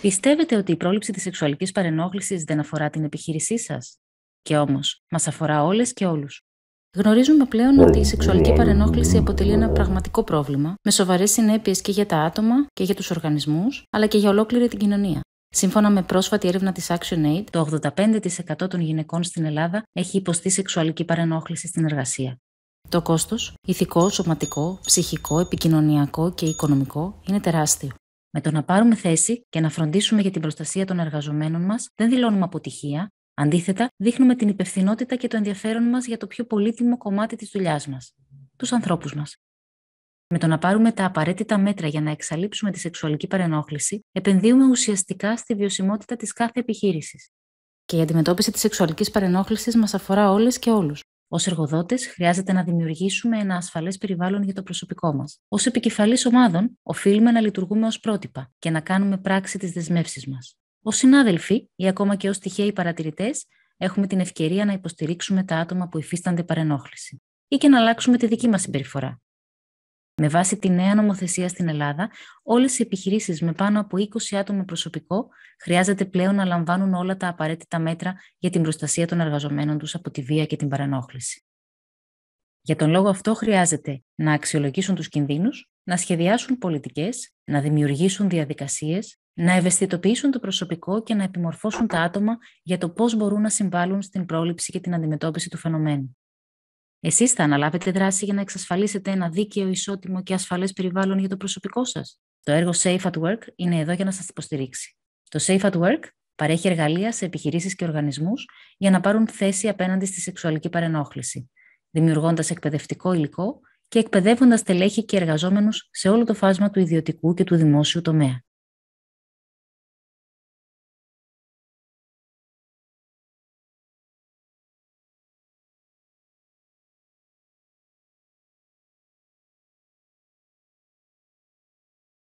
Πιστεύετε ότι η πρόληψη της σεξουαλικής παρενόχλησης δεν αφορά την επιχείρησή σας. Και όμως, μας αφορά όλες και όλους. Γνωρίζουμε πλέον ότι η σεξουαλική παρενόχληση αποτελεί ένα πραγματικό πρόβλημα, με σοβαρές συνέπειες και για τα άτομα και για τους οργανισμούς, αλλά και για ολόκληρη την κοινωνία. Σύμφωνα με πρόσφατη έρευνα της ActionAid, το 85% των γυναικών στην Ελλάδα έχει υποστεί σεξουαλική παρενόχληση στην εργασία. Το κόστος, ηθικό, σωματικό, ψυχικό, επικοινωνιακό και οικονομικό, είναι τεράστιο. Με το να πάρουμε θέση και να φροντίσουμε για την προστασία των εργαζομένων μας, δεν δηλώνουμε αποτυχία. Αντίθετα, δείχνουμε την υπευθυνότητα και το ενδιαφέρον μας για το πιο πολύτιμο κομμάτι της δουλειάς μας, τους ανθρώπους μας. Με το να πάρουμε τα απαραίτητα μέτρα για να εξαλείψουμε τη σεξουαλική παρενόχληση, επενδύουμε ουσιαστικά στη βιωσιμότητα της κάθε επιχείρησης. Και η αντιμετώπιση της σεξουαλικής παρενόχλησης μας αφορά όλες και όλους. Ως εργοδότες, χρειάζεται να δημιουργήσουμε ένα ασφαλές περιβάλλον για το προσωπικό μας. Ως επικεφαλής ομάδων, οφείλουμε να λειτουργούμε ως πρότυπα και να κάνουμε πράξη τις δεσμεύσεις μας. Ως συνάδελφοι ή ακόμα και ως τυχαίοι παρατηρητές, έχουμε την ευκαιρία να υποστηρίξουμε τα άτομα που υφίστανται παρενόχληση ή και να αλλάξουμε τη δική μας συμπεριφορά. Με βάση τη νέα νομοθεσία στην Ελλάδα, όλες οι επιχειρήσεις με πάνω από 20 άτομα προσωπικό χρειάζεται πλέον να λαμβάνουν όλα τα απαραίτητα μέτρα για την προστασία των εργαζομένων τους από τη βία και την παρανόχληση. Για τον λόγο αυτό χρειάζεται να αξιολογήσουν τους κινδύνους, να σχεδιάσουν πολιτικές, να δημιουργήσουν διαδικασίες, να ευαισθητοποιήσουν το προσωπικό και να επιμορφώσουν τα άτομα για το πώς μπορούν να συμβάλλουν στην πρόληψη και την αντιμετώπιση του φαινομένου. Εσείς θα αναλάβετε δράση για να εξασφαλίσετε ένα δίκαιο, ισότιμο και ασφαλές περιβάλλον για το προσωπικό σας. Το έργο Safe at Work είναι εδώ για να σας υποστηρίξει. Το Safe at Work παρέχει εργαλεία σε επιχειρήσεις και οργανισμούς για να πάρουν θέση απέναντι στη σεξουαλική παρενόχληση, δημιουργώντας εκπαιδευτικό υλικό και εκπαιδεύοντας τελέχη και εργαζόμενους σε όλο το φάσμα του ιδιωτικού και του δημόσιου τομέα.